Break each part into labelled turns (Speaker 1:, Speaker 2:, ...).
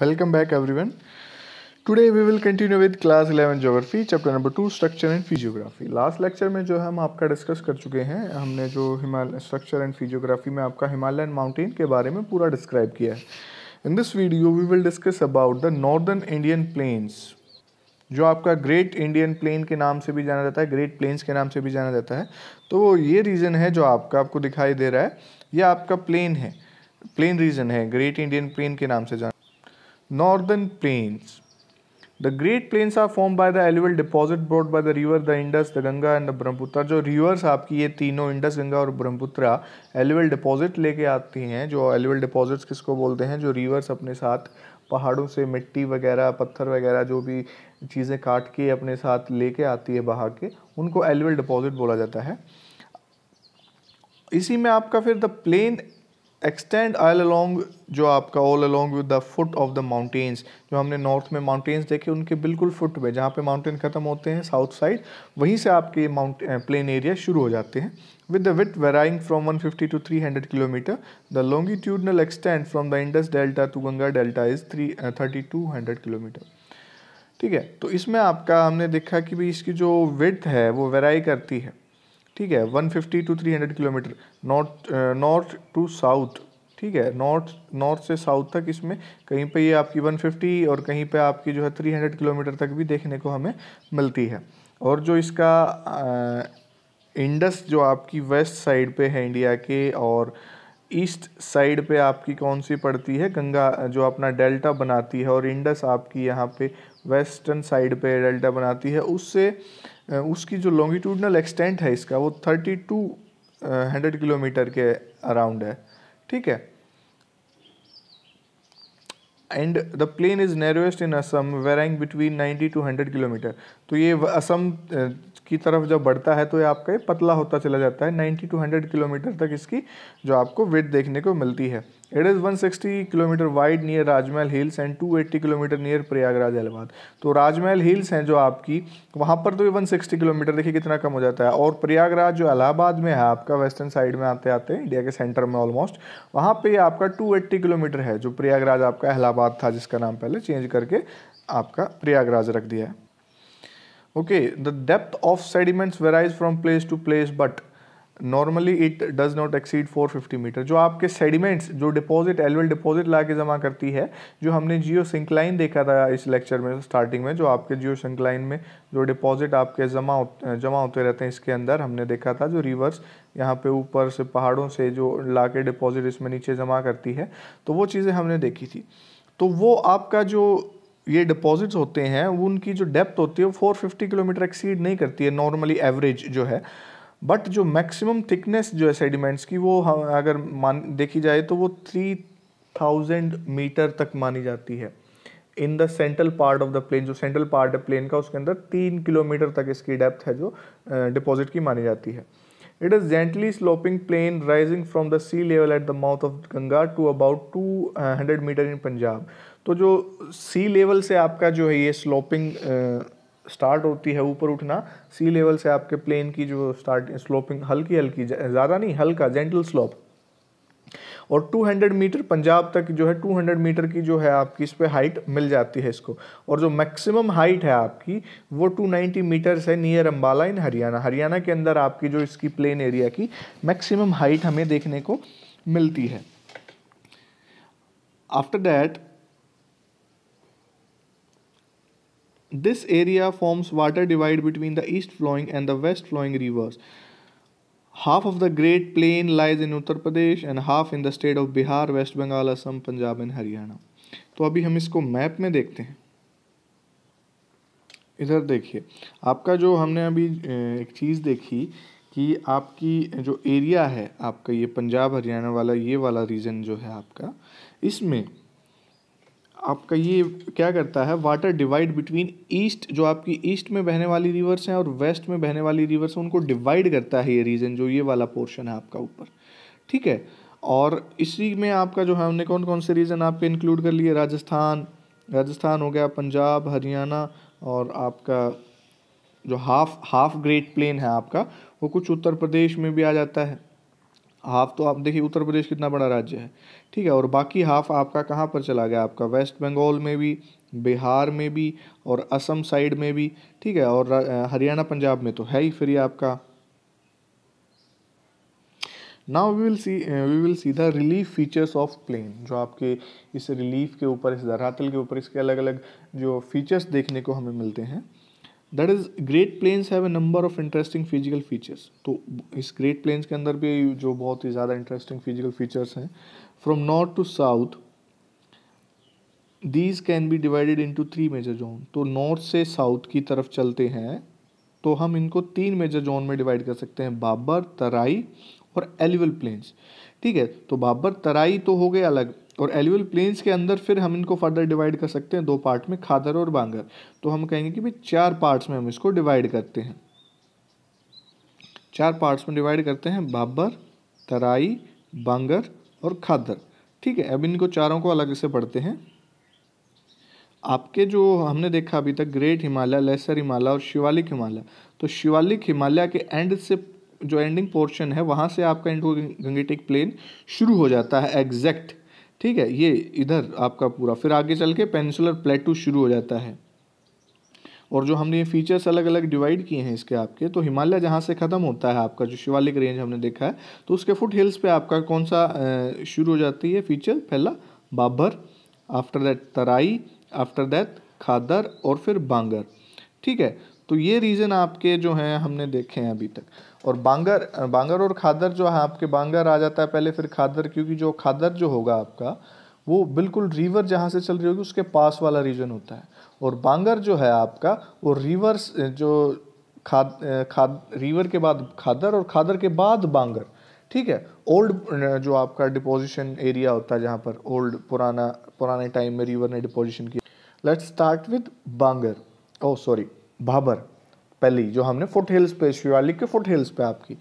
Speaker 1: Welcome back everyone today we will continue with class eleven geography chapter number two structure and physiography last lecture में जो हम आपका discuss कर चुके हैं हमने जो हिमालय स्ट्रक्चर एंड फिजियोग्राफी में आपका हिमालयन माउंटेन के बारे में पूरा डिस्क्राइब किया है in this video we will discuss about the northern Indian plains जो आपका ग्रेट इंडियन प्लेन के नाम से भी जाना जाता है ग्रेट प्लेन्स के नाम से भी जाना जाता है तो ये रीज़न है जो आपका आपको दिखाई दे रहा है यह आपका प्लेन है प्लेन रीजन है ग्रेट इंडियन प्लेन के नाम से जाना Northern Plains. The Great Plains are formed by the alluvial deposit brought by the river, the Indus, the Ganga and the Brahmaputra. jo rivers aapki ye तीनों indus ganga aur brahmaputra alluvial deposit leke aati hain jo alluvial deposits kisko bolte hain jo rivers apne sath पहाड़ों से मिट्टी वगैरह पत्थर वगैरह जो भी चीज़ें काट के अपने साथ लेके आती है बहा के उनको एलुअल डिपॉजिट बोला जाता है इसी में आपका फिर the plain extend all along जो आपका all along with the foot of the mountains जो हमने नॉर्थ में माउंटेन्स देखे उनके बिल्कुल फुट पे जहाँ पे माउंटेन ख़त्म होते हैं साउथ साइड वहीं से आपके माउंट प्लेन एरिया शुरू हो जाते हैं with the with varying from 150 to three hundred kilometre the longitudinal extend from the Indus delta to Ganga delta is three thirty two hundred kilometre ठीक है तो इसमें आपका हमने देखा कि भाई इसकी जो विथ है वो वेराई करती है ठीक है 150 to 300 kilometre north north to south ठीक है नॉर्थ नॉर्थ से साउथ तक इसमें कहीं पे ये आपकी 150 और कहीं पे आपकी जो है 300 किलोमीटर तक भी देखने को हमें मिलती है और जो इसका आ, uh, इंडस जो आपकी वेस्ट साइड पे है इंडिया के और ईस्ट साइड पे आपकी कौन सी पड़ती है गंगा uh, जो अपना डेल्टा बनाती है और इंडस आपकी यहाँ पे वेस्टर्न साइड पे डेल्टा बनाती है उससे उसकी जो लॉन्गिट्यूडनल एक्सटेंट है इसका वो थर्टी टू हंड्रेड किलोमीटर के अराउंड है ठीक है and the plain is narrowest in Assam varying between ninety to hundred kilometre तो ये असम की तरफ जब बढ़ता है तो ये आपका ये पतला होता चला जाता है नाइन्टी टू हंड्रेड किलोमीटर तक इसकी जो आपको वेट देखने को मिलती है is one 160 kilometre wide near Rajmahal hills and 280 kilometre near Prayagraj Allahabad तो राजमहल हिल्स हैं जो आपकी वहाँ पर तो ये 160 किलोमीटर देखिए कितना कम हो जाता है और प्रयागराज जो इलाहाबाद में है आपका वेस्टर्न साइड में आते आते इंडिया के सेंटर में ऑलमोस्ट वहाँ पे आपका 280 किलोमीटर है जो प्रयागराज आपका इलाहाबाद था जिसका नाम पहले चेंज करके आपका प्रयागराज रख दिया है okay the depth of sediments varies from place to place but normally it does not exceed 450 metre जो आपके सेडिमेंट्स जो डिपॉजिट एलवेल डिपॉजिट ला के जमा करती है जो हमने जियो सिंकलाइन देखा था इस लेक्चर में स्टार्टिंग में जो आपके जियो सिंकलाइन में जो डिपॉजिट आपके जमा जमा होते रहते हैं इसके अंदर हमने देखा था जो रिवर्स यहाँ पे ऊपर से पहाड़ों से जो ला के डिपॉजिट इसमें नीचे जमा करती है तो वो चीज़ें हमने देखी थी तो वो आपका जो ये डिपॉजिट्स होते हैं उनकी जो डेप्थ होती है वो 450 किलोमीटर एक्सीड नहीं करती है नॉर्मली एवरेज जो है बट जो मैक्सिमम थिकनेस जो है सेडिमेंट्स की वो हम अगर मान देखी जाए तो वो थ्री थाउजेंड मीटर तक मानी जाती है in the central part of the plain जो सेंट्रल पार्ट है प्लेन का उसके अंदर तीन किलोमीटर तक इसकी डेप्थ है जो डिपॉजिट uh, की मानी जाती है it is gently sloping plain rising from the sea level at the mouth of Ganga to about two hundred metre in Punjab तो जो सी लेवल से आपका जो है ये स्लोपिंग uh, स्टार्ट होती है ऊपर उठना सी लेवल से आपके प्लेन की जो स्टार्ट स्लोपिंग हल्की हल्की ज़्यादा नहीं हल्का जेंटल स्लोप और 200 मीटर पंजाब तक जो है 200 मीटर की जो है आपकी इस पर हाइट मिल जाती है इसको और जो मैक्सिमम हाइट है आपकी वो 290 मीटर्स है नियर अम्बाला इन हरियाणा हरियाणा के अंदर आपकी जो इसकी प्लेन एरिया की मैक्सिमम हाइट हमें देखने को मिलती है after that This area forms water divide between the east flowing and the west flowing rivers. Half of the Great Plain lies in Uttar Pradesh and half in the state of Bihar, West Bengal, Assam, Punjab and Haryana. तो अभी हम इसको map में देखते हैं इधर देखिए आपका जो हमने अभी एक चीज़ देखी कि आपकी जो एरिया है आपका ये पंजाब हरियाणा वाला ये वाला रीजन जो है आपका इसमें आपका ये क्या करता है वाटर डिवाइड बिटवीन ईस्ट जो आपकी ईस्ट में बहने वाली रिवर्स हैं और वेस्ट में बहने वाली रिवर्स हैं उनको डिवाइड करता है ये रीजन जो ये वाला पोर्शन है आपका ऊपर ठीक है और इसी में आपका जो है हमने कौन कौन से रीजन आपके इंक्लूड कर लिए राजस्थान राजस्थान हो गया पंजाब हरियाणा और आपका जो हाफ हाफ ग्रेट प्लेन है आपका वो कुछ उत्तर प्रदेश में भी आ जाता है हाफ तो आप देखिए उत्तर प्रदेश कितना बड़ा राज्य है ठीक है और बाकी हाफ आपका कहाँ पर चला गया आपका वेस्ट बंगाल में भी बिहार में भी और असम साइड में भी ठीक है और हरियाणा पंजाब में तो है ही फिर आपका now we will see we will see the relief features of plain जो आपके इस रिलीफ के ऊपर इस धरातल के ऊपर इसके अलग अलग जो फीचर्स देखने को हमें मिलते हैं that is great plains have a number of interesting physical features तो इस ग्रेट प्लेन्स के अंदर भी जो बहुत ही ज़्यादा इंटरेस्टिंग फिजिकल फीचर्स हैं from north to south these can be divided into three major zone तो नॉर्थ से साउथ की तरफ चलते हैं तो हम इनको तीन मेजर जोन में डिवाइड कर सकते हैं बाबर तराई और एलिवल प्लेन्स ठीक है तो बाबर तराई तो हो गए अलग और एलुअल प्लेन्स के अंदर फिर हम इनको फर्दर डिवाइड कर सकते हैं दो पार्ट में खादर और बांगर तो हम कहेंगे कि भाई चार पार्ट्स में हम इसको डिवाइड करते हैं चार पार्ट्स में डिवाइड करते हैं बाबर तराई बांगर और खादर ठीक है अब इनको चारों को अलग से पढ़ते हैं आपके जो हमने देखा अभी तक ग्रेट हिमालय लेसर हिमालय और शिवालिक हिमालय तो शिवालिक हिमालय के एंड से जो एंडिंग पोर्शन है वहाँ से आपका इंडो गंगेटिक प्लेन शुरू हो जाता है एग्जैक्ट ठीक है ये इधर आपका पूरा फिर आगे चल के पेंसुलर प्लेटू शुरू हो जाता है और जो हमने ये फीचर्स अलग अलग डिवाइड किए हैं इसके आपके तो हिमालय जहाँ से ख़त्म होता है आपका जो शिवालिक रेंज हमने देखा है तो उसके फुट हिल्स पे आपका कौन सा शुरू हो जाती है फीचर पहला Bhabar after that Terai after that Khadar और फिर बांगर ठीक है तो ये रीज़न आपके जो हैं हमने देखे हैं अभी तक और बांगर बांगर और खादर जो है आपके बांगर आ जाता है पहले फिर खादर क्योंकि जो खादर जो होगा आपका वो बिल्कुल रिवर जहाँ से चल रही होगी उसके पास वाला रीजन होता है और बांगर जो है आपका वो रिवर जो खाद खाद रिवर के बाद खादर और खादर के बाद बांगर ठीक है ओल्ड जो आपका डिपोजिशन एरिया होता है जहाँ पर ओल्ड पुराना पुराने टाइम में रिवर ने डिपोजिशन किया let's start with Bangar oh oh, sorry Bhabar पहली जो हमने फुट हिल्स पे शिवालिक के फुट हिल्स पे आपकी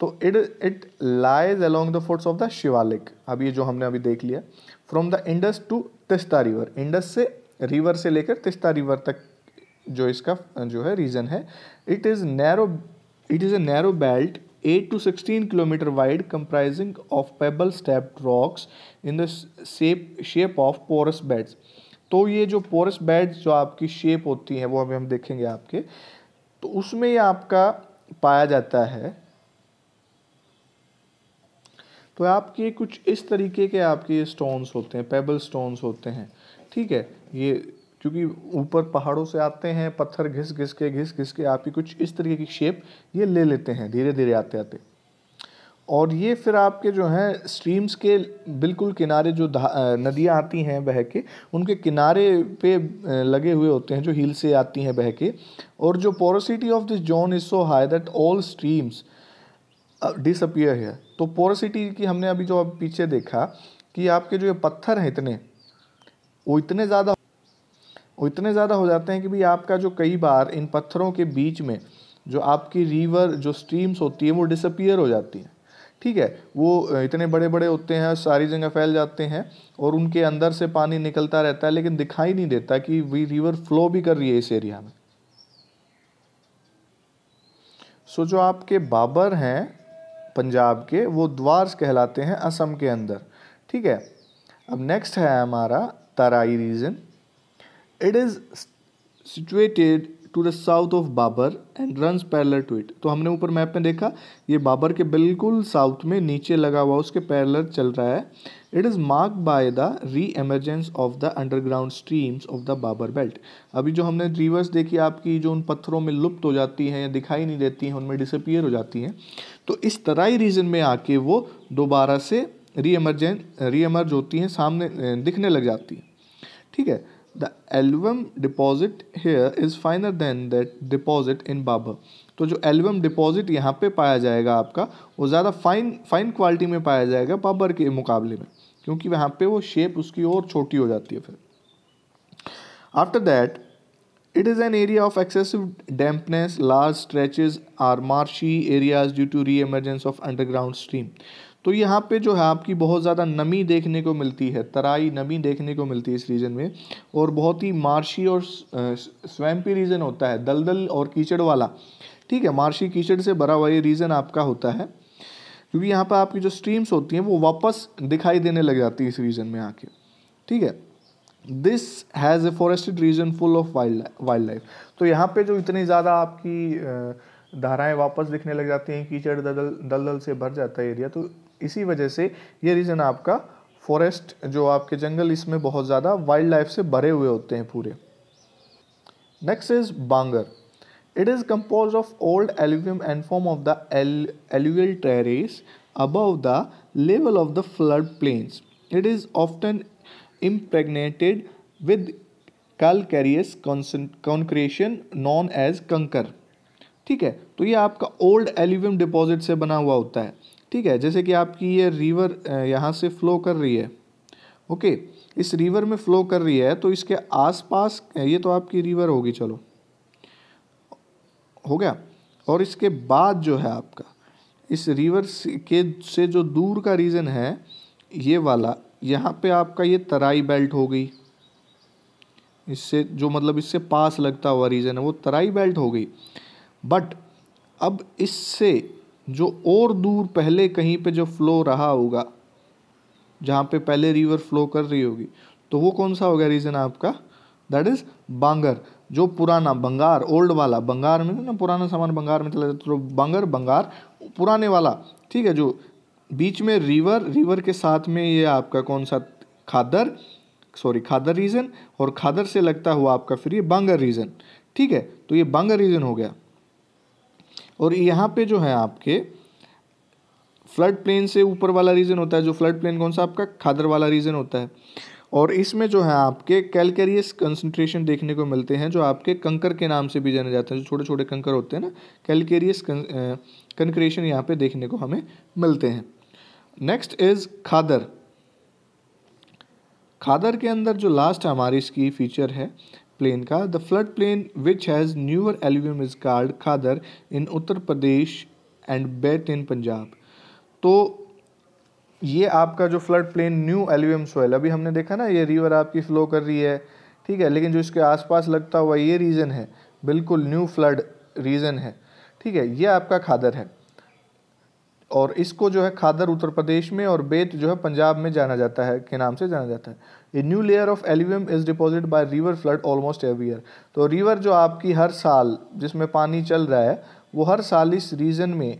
Speaker 1: तो it it lies along the foots of the Shivalik अब ये जो हमने अभी देख लिया from the Indus to Teesta river Indus से रिवर से लेकर तिस्ता रिवर तक जो इसका जो है रीज़न है it is narrow it is a narrow belt 8 to 16 kilometre wide comprising of pebble step rocks in the shape shape of porous beds तो ये जो पोरस बेड जो आपकी शेप होती है वो अभी हम देखेंगे आपके तो उसमें ये आपका पाया जाता है तो आपके कुछ इस तरीके के आपके ये स्टोन्स होते हैं पेबल स्टोन्स होते हैं ठीक है ये क्योंकि ऊपर पहाड़ों से आते हैं पत्थर घिस घिस के घिस घिस के आपकी कुछ इस तरीके की शेप ये ले लेते हैं धीरे धीरे आते आते और ये फिर आपके जो हैं स्ट्रीम्स के बिल्कुल किनारे जो नदियाँ आती हैं बह के उनके किनारे पे लगे हुए होते हैं जो हिल से आती हैं बह के और जो porosity of this zone is so high that all streams disappear है तो पोरोसिटी की हमने अभी जो अब पीछे देखा कि आपके जो ये पत्थर हैं इतने वो इतने ज़्यादा वो इतने ज़्यादा हो जाते हैं कि भाई आपका जो कई बार इन पत्थरों के बीच में जो आपकी रिवर जो स्ट्रीम्स होती है वो डिसअपियर हो जाती हैं ठीक है वो इतने बड़े बड़े होते हैं सारी जगह फैल जाते हैं और उनके अंदर से पानी निकलता रहता है लेकिन दिखाई नहीं देता कि वी रिवर फ्लो भी कर रही है इस एरिया में सो जो आपके बाबर हैं पंजाब के वो द्वार्स कहलाते हैं असम के अंदर ठीक है अब नेक्स्ट है हमारा Terai region it is situated to the south of Bhabar and runs parallel to it तो हमने ऊपर मैप में देखा ये बाबर के बिल्कुल साउथ में नीचे लगा हुआ उसके पैरलर चल रहा है it is mark by the re emergence of the underground streams of the Bhabar belt अभी जो हमने रिवर्स देखी आपकी जो उन पत्थरों में लुप्त हो जाती हैं या दिखाई नहीं देती हैं उनमें डिसअपियर हो जाती हैं तो इस तरह ही रीजन में आके वो दोबारा से री एमरजें री एमर्ज होती हैं सामने दिखने लग जाती हैं ठीक है the alluvium deposit here is finer than that deposit in Bhabar तो जो एल्बम डिपॉजिट यहाँ पे पाया जाएगा आपका वो ज़्यादा फाइन फाइन क्वालिटी में पाया जाएगा बाबर के मुकाबले में क्योंकि वहाँ पे वो शेप उसकी और छोटी हो जाती है फिर after that it is an area of excessive dampness large stretches are marshy areas due to re emergence of underground stream तो यहाँ पे जो है आपकी बहुत ज़्यादा नमी देखने को मिलती है तराई नमी देखने को मिलती है इस रीजन में और बहुत ही मार्शी और स्वैम्पी रीजन होता है दलदल और कीचड़ वाला ठीक है मार्शी कीचड़ से भरा हुआ ये रीजन आपका होता है क्योंकि यहाँ पर आपकी जो स्ट्रीम्स होती हैं वो वापस दिखाई देने लग जाती है इस रीजन में आके ठीक है this has a forested region full of wild wildlife तो यहाँ पे जो इतनी ज़्यादा आपकी धाराएं वापस दिखने लग जाती हैं कीचड़ दलदल दलदल से भर जाता है एरिया तो इसी वजह से ये रीज़न आपका फॉरेस्ट जो आपके जंगल इसमें बहुत ज़्यादा वाइल्ड लाइफ से भरे हुए होते हैं पूरे next is Bangar it is compose of old alluvium and form of the alluvial terrace above the level of the flood plains it is often impregnated with calcareous कॉन्क्रिएशन known as कंकर ठीक है तो ये आपका ओल्ड एल्यूवियम डिपॉजिट से बना हुआ होता है ठीक है जैसे कि आपकी ये रिवर यहाँ से फ्लो कर रही है ओके इस रिवर में फ्लो कर रही है तो इसके आसपास ये तो आपकी रिवर होगी चलो हो गया और इसके बाद जो है आपका इस रिवर के से जो दूर का रीज़न है ये वाला यहाँ पे आपका ये तराई बेल्ट हो गई इससे जो मतलब इससे पास लगता हुआ रीज़न है वो तराई बेल्ट हो गई बट अब इससे जो और दूर पहले कहीं पे जो फ्लो रहा होगा जहाँ पे पहले रिवर फ्लो कर रही होगी तो वो कौन सा हो गया रीज़न आपका दैट इज़ बांगर जो पुराना बंगार ओल्ड वाला बंगार में ना पुराना सामान बंगार में चला जाता तो बंगर बंगार पुराने वाला ठीक है जो बीच में रिवर रिवर के साथ में ये आपका कौन सा खादर सॉरी खादर रीज़न और खादर से लगता हुआ आपका फिर ये बांगर रीज़न ठीक है तो ये बांगर रीज़न हो गया और यहाँ पे जो है आपके फ्लड प्लेन से ऊपर वाला रीजन होता है जो फ्लड प्लेन कौन सा आपका खादर वाला रीजन होता है और इसमें जो है आपके कैलकेरियस कंसनट्रेशन देखने को मिलते हैं जो आपके कंकर के नाम से भी जाने जाते हैं जो छोटे छोटे कंकर होते हैं ना कैलकेरियस कंक्रेशन यहाँ पे देखने को हमें मिलते हैं नेक्स्ट इज खादर खादर के अंदर जो लास्ट हमारी इसकी फीचर है प्लेन का the flood plain which has newer alluvium is called Khadar in Uttar Pradesh and Bet in Punjab तो ये आपका जो flood plain new alluvium soil अभी हमने देखा ना ये रिवर आपकी फ्लो कर रही है ठीक है लेकिन जो इसके आसपास लगता हुआ ये रीज़न है बिल्कुल न्यू फ्लड रीज़न है ठीक है ये आपका खादर है और इसको जो है खादर उत्तर प्रदेश में और बेत जो है पंजाब में जाना जाता है के नाम से जाना जाता है a new layer of alluvium is deposit by river flood almost every year तो रिवर जो आपकी हर साल जिसमें पानी चल रहा है वो हर साल इस रीजन में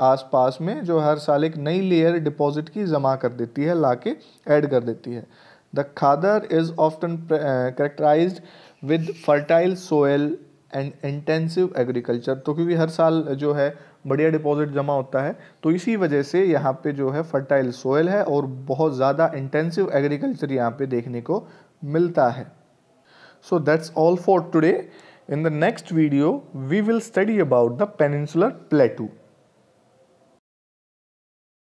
Speaker 1: आसपास में जो हर साल एक नई लेयर डिपॉजिट की जमा कर देती है ला के ऐड कर देती है the Khadar is often characterize with fertile soil and intensive agriculture तो क्योंकि हर साल जो है बढ़िया डिपॉजिट जमा होता है तो इसी वजह से यहाँ पे जो है फर्टाइल सोयल है और बहुत ज़्यादा इंटेंसिव एग्रीकल्चर यहाँ पे देखने को मिलता है so that's all for today in the next video we will study about the peninsular प्लेटू